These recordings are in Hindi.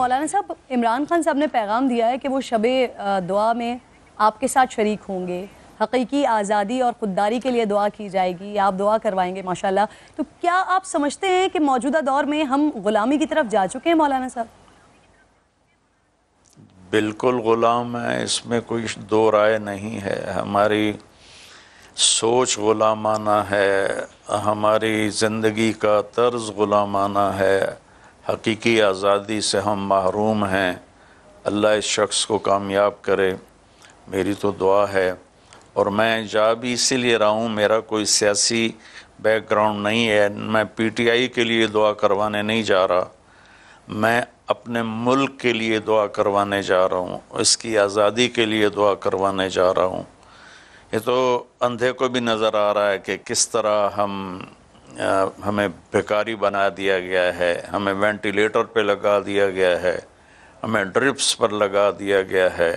मौलाना साहब इमरान खान साहब ने पैगाम दिया है कि वो शब दुआ में आपके साथ शरीक होंगे हकीकी आज़ादी और ख़ुददारी के लिए दुआ की जाएगी आप दुआ करवाएंगे माशाल्लाह तो क्या आप समझते हैं कि मौजूदा दौर में हम ग़ुलामी की तरफ जा चुके हैं मौलाना साहब बिल्कुल ग़ुलाम है इसमें कोई दो राय नहीं है हमारी सोच ग़ुलामाना है हमारी ज़िंदगी का तर्ज़ ग़ुलामाना है हकीकी आज़ादी से हम महरूम हैं अल्लाह इस शख्स को कामयाब करे मेरी तो दुआ है और मैं जा भी इसीलिए रहा हूँ मेरा कोई सियासी बैकग्राउंड नहीं है मैं पीटीआई के लिए दुआ करवाने नहीं जा रहा मैं अपने मुल्क के लिए दुआ करवाने जा रहा हूँ इसकी आज़ादी के लिए दुआ करवाने जा रहा हूँ ये तो अंधे को भी नज़र आ रहा है कि किस तरह हम हमें बेकारी बना दिया गया है हमें वेंटिलेटर पे लगा दिया गया है हमें ड्रिप्स पर लगा दिया गया है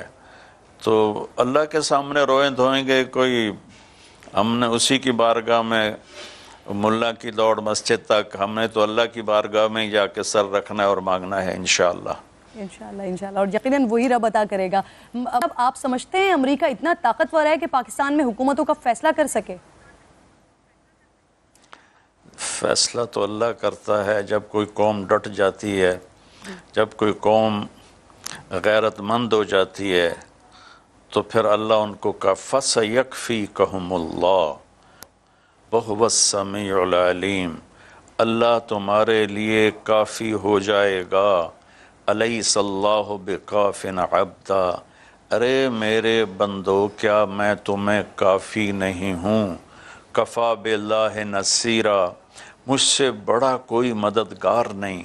तो अल्लाह के सामने रोए धोएंगे कोई हमने उसी की बारगाह में मुल्ला की दौड़ मस्जिद तक हमने तो अल्लाह की बारगाह में ही जाके सर रखना है और मांगना है इन इंशाल्लाह इंशाल्लाह और यकीनन वही रब अता करेगा अब आप समझते हैं अमेरिका इतना ताकतवर है कि पाकिस्तान में हुकूमतों का फैसला कर सके फैसला तो अल्लाह करता है जब कोई कौम डट जाती है जब कोई कौम गैरतमंद हो जाती है तो फिर अल्लाह उनको का फस यकफ़ी कहमुल्ला बहुबसमीम अल्लाह तुम्हारे लिए काफ़ी हो जाएगा अलई सल्लाह बेकाफिन अब्दा अरे मेरे बंदो क्या मैं तुम्हें काफ़ी नहीं हूँ कफ़ा बिल्ला नसीरा मुझसे बड़ा कोई मददगार नहीं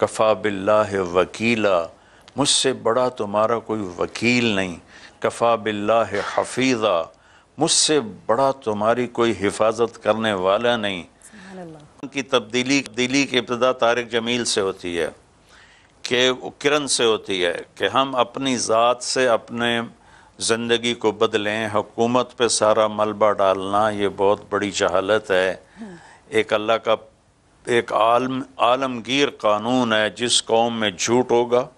कफ़ा बिल्ला वकीला मुझसे बड़ा तुम्हारा कोई वकील नहीं कफ़ा बिल्ला हफीज़ा मुझसे बड़ा तुम्हारी कोई हिफाजत करने वाला नहीं की तब्दीली दिली की इब्तदा तारक जमील से होती है कि किरण से होती है कि हम अपनी ज़ात से अपने ज़िंदगी को बदलें हुकूमत पे सारा मलबा डालना ये बहुत बड़ी जहालत है हाँ। एक अल्लाह का एक आलम आलमगीर कानून है जिस कौम में झूठ होगा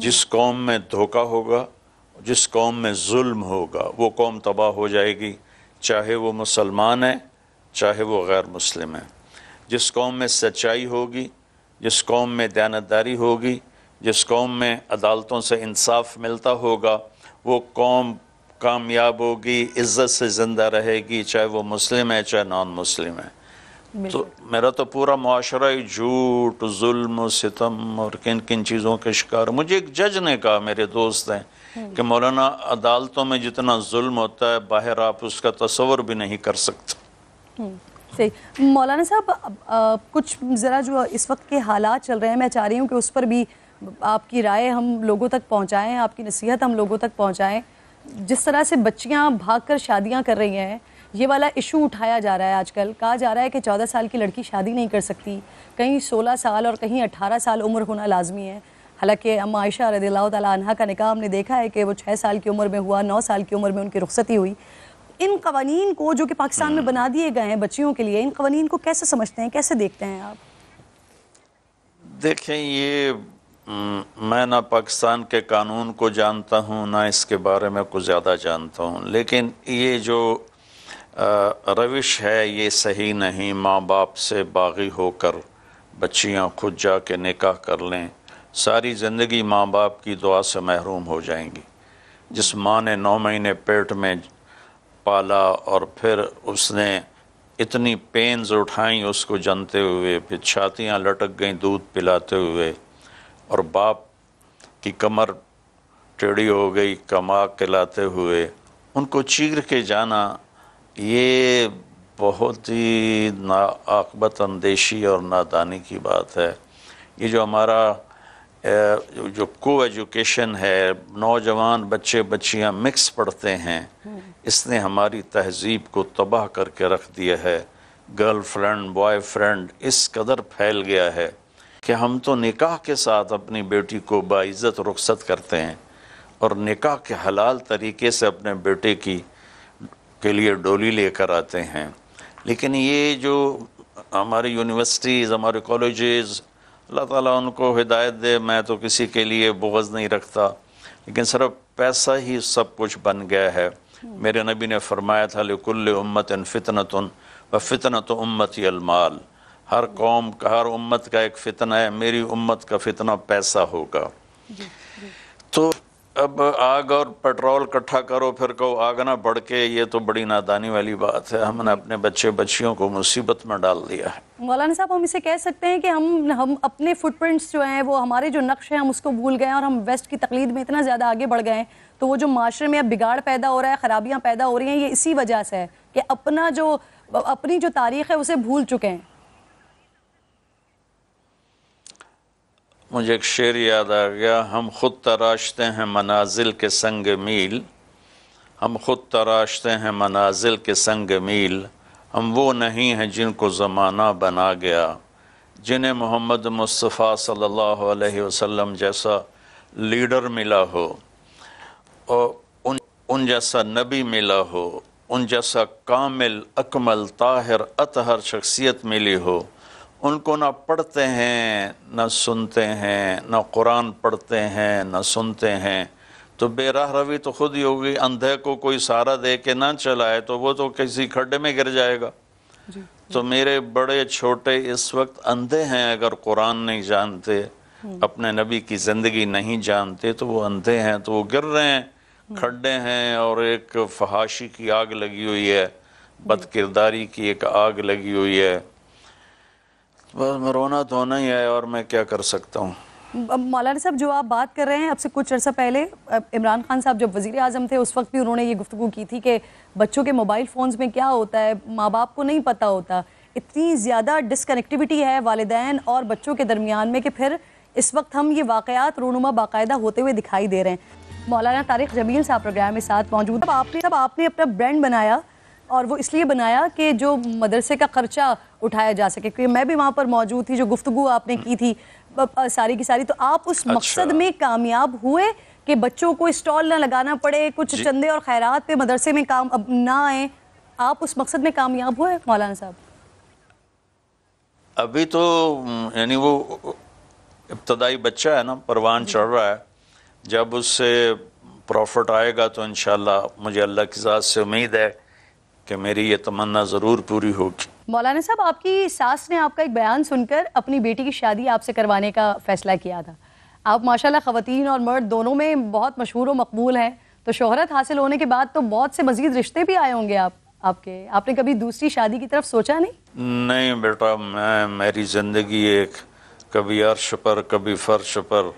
जिस कौम में धोखा होगा जिस कौम में जुल्म होगा वो कौम तबाह हो जाएगी चाहे वो मुसलमान है चाहे वो गैर मुस्लिम है जिस कौम में सच्चाई होगी जिस कौम में दयानतदारी होगी जिस कौम में अदालतों से इंसाफ मिलता होगा वो कौम कामयाब होगी इज़्ज़त से ज़िंदा रहेगी चाहे वो मुस्लिम है चाहे नॉन मुस्लिम है तो मेरा तो पूरा माशरा ही झूठ जुल्म सितम और किन किन चीज़ों के शिकार मुझे एक जज ने कहा मेरे दोस्त हैं हम्म। कि मौलाना अदालतों में जितना जुल्म होता है बाहर आप उसका तस्वर भी नहीं कर सकते हम्म, सही मौलाना साहब कुछ ज़रा जो इस वक्त के हालात चल रहे हैं मैं चाह रही हूँ कि उस पर भी आपकी राय हम लोगों तक पहुँचाएँ आपकी नसीहत हम लोगों तक पहुँचाएँ जिस तरह से बच्चियाँ भाग कर शादियाँ कर रही हैं ये वाला इशू उठाया जा रहा है आजकल कहा जा रहा है कि चौदह साल की लड़की शादी नहीं कर सकती कहीं सोलह साल और कहीं अट्ठारह साल उम्र होना लाजमी है हालांकि अम आयशा रदील्ला का निकाह हमने देखा है कि वो छः साल की उम्र में हुआ नौ साल की उम्र में उनकी रुखसती हुई इन कवानीन को जो कि पाकिस्तान में बना दिए गए हैं बच्चियों के लिए इन कवानीन को कैसे समझते हैं कैसे देखते हैं आप देखें ये मैं ना पाकिस्तान के कानून को जानता हूँ ना इसके बारे में कुछ ज़्यादा जानता हूँ लेकिन ये जो रविश है ये सही नहीं माँ बाप से बागी होकर बच्चियाँ खुद जा के निकाह कर लें सारी ज़िंदगी माँ बाप की दुआ से महरूम हो जाएंगी जिस माँ ने नौ महीने पेट में पाला और फिर उसने इतनी पेंस उठाई उसको जनते हुए फिर छातियाँ लटक गईं दूध पिलाते हुए और बाप की कमर टेढ़ी हो गई कमा के लाते हुए उनको चीर के जाना ये बहुत ही नाकबत अंदेशी और नादानी की बात है ये जो हमारा जो को एजुकेशन है नौजवान बच्चे बच्चियां मिक्स पढ़ते हैं हम्म। इसने हमारी तहजीब को तबाह करके रख दिया है गर्ल फ्रेंड बॉय फ्रेंड इस कदर फैल गया है कि हम तो निकाह के साथ अपनी बेटी को बाइज़त रुख्सत करते हैं और निकाह के हलाल तरीके से अपने बेटे की के लिए डोली लेकर आते हैं लेकिन ये जो हमारी यूनिवर्सिटीज़ हमारे कॉलेजेस अल्लाह ताला उनको हिदायत दे मैं तो किसी के लिए बोगज़ नहीं रखता लेकिन सिर्फ पैसा ही सब कुछ बन गया है मेरे नबी ने फरमाया था लिकुल्ल उम्मत फ़ितनतन व फ़ितनत उम्मत अलमाल हर कौम का हर उम्मत का एक फ़ितना है मेरी उम्मत का फ़ितना पैसा होगा तो अब आग और पेट्रोल इकट्ठा करो फिर कहो आग ना बढ़ के ये तो बड़ी नादानी वाली बात है हमने अपने बच्चे बच्चियों को मुसीबत में डाल दिया है मौलाना साहब हम इसे कह सकते हैं कि हम हम अपने फुटप्रिंट्स जो हैं वो हमारे जो नक्श हैं हम उसको भूल गए और हम वेस्ट की तकलीद में इतना ज़्यादा आगे बढ़ गए तो वो जो माशरे में अब बिगाड़ पैदा हो रहा है खराबियाँ पैदा हो रही हैं ये इसी वजह से है कि अपना जो अपनी जो तारीख है उसे भूल चुके हैं मुझे एक शेर याद आ गया हम खुद तराशते हैं मनाजिल के संग मील हम खुद तराशते हैं मनाजिल के संग मील हम वो नहीं हैं जिनको ज़माना बना गया जिन्हें मोहम्मद मुस्तफ़ा सल्लल्लाहु अलैहि वसल्लम जैसा लीडर मिला हो और उन उन जैसा नबी मिला हो उन जैसा कामिल अकमल ताहिर अतहर शख्सियत मिली हो उनको ना पढ़ते हैं ना सुनते हैं ना कुरान पढ़ते हैं ना सुनते हैं तो बेराह रवी तो खुद ही होगी अंधे को कोई सहारा दे के ना चलाए तो वो तो किसी खड्डे में गिर जाएगा जी, तो जी। मेरे बड़े छोटे इस वक्त अंधे हैं अगर कुरान नहीं जानते हम्म। अपने नबी की ज़िंदगी नहीं जानते तो वो अंधे हैं तो वो गिर रहे हैं हम्म। खड्डे हैं और एक फहाशी की आग लगी हुई है बद किरदारी की एक आग लगी हुई है बस मैं रोना होना ही है और मैं क्या कर सकता हूँ मौलाना साहब जो आप बात कर रहे हैं अब से कुछ अर्सा पहले इमरान खान साहब जब वज़ी अजम थे उस वक्त भी उन्होंने ये गुफ्तु की थी कि बच्चों के मोबाइल फ़ोन्स में क्या होता है माँ बाप को नहीं पता होता इतनी ज़्यादा डिसकनेक्टिविटी है वालदान और बच्चों के दरमियान में कि फिर इस वक्त हम ये वाक़ात रोनुमा बाकायदा होते हुए दिखाई दे रहे हैं मौलाना तारिक जमील साहब प्रोग्राम में साथ मौजूद अब आपने अब आपने अपना ब्रांड बनाया और वो इसलिए बनाया कि जो मदरसे का ख़र्चा उठाया जा सके क्योंकि मैं भी वहाँ पर मौजूद थी जो गुफ्तु आपने की थी सारी की सारी तो आप उस अच्छा। मकसद में कामयाब हुए कि बच्चों को स्टॉल ना लगाना पड़े कुछ चंदे और खैरात पे मदरसे में काम अब ना आए आप उस मकसद में कामयाब हुए मौलाना साहब अभी तो यानी वो इब्तदाई बच्चा है ना परवान चढ़ रहा है जब उससे प्रॉफिट आएगा तो इन मुझे अल्लाह की ज़ात से उम्मीद है कि मेरी ये तमन्ना ज़रूर पूरी होगी मौलाना साहब आपकी सास ने आपका एक बयान सुनकर अपनी बेटी की शादी आपसे करवाने का फ़ैसला किया था आप माशाल्लाह खातन और मर्द दोनों में बहुत मशहूर व मकबूल हैं तो शोहरत हासिल होने के बाद तो बहुत से मजीद रिश्ते भी आए होंगे आप आपके आपने कभी दूसरी शादी की तरफ सोचा नहीं नहीं बेटा मैं मेरी ज़िंदगी एक कभी अर्श पर कभी फर्श पर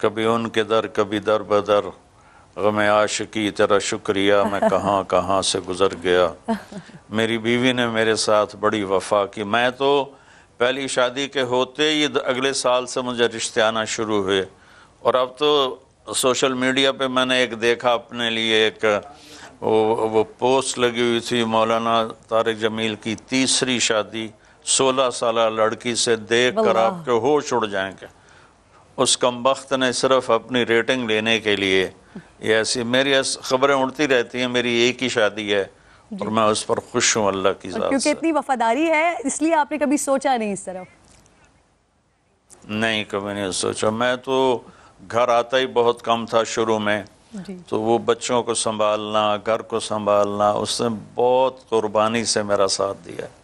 कभी उनके दर कभी दर बदर गम आशिकी तेरा शुक्रिया मैं कहाँ कहाँ से गुज़र गया मेरी बीवी ने मेरे साथ बड़ी वफा की मैं तो पहली शादी के होते ही अगले साल से मुझे रिश्ते आना शुरू हुए और अब तो सोशल मीडिया पे मैंने एक देखा अपने लिए एक वो, वो पोस्ट लगी हुई थी मौलाना तारिक जमील की तीसरी शादी सोलह साल लड़की से देख कर आपके होश उड़ जाएंगे उस कम ने सिर्फ अपनी रेटिंग लेने के लिए ये ऐसी मेरी खबरें उड़ती रहती हैं मेरी एक ही शादी है और मैं उस पर खुश हूँ अल्लाह की क्योंकि इतनी वफादारी है इसलिए आपने कभी सोचा नहीं इस तरफ नहीं कभी नहीं सोचा मैं तो घर आता ही बहुत कम था शुरू में तो वो बच्चों को संभालना घर को संभालना उसने बहुत कुर्बानी से मेरा साथ दिया